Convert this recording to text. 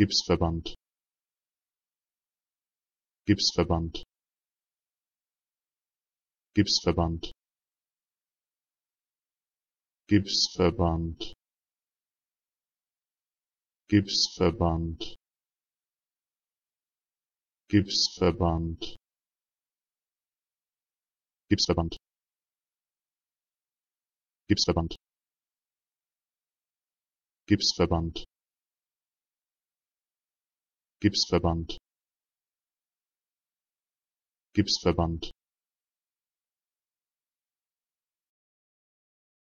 gipsverband gipsverband gipsverband gipsverband gipsverband gipsverband gipsverband gipsverband gipsverband gipsverband Gipsverband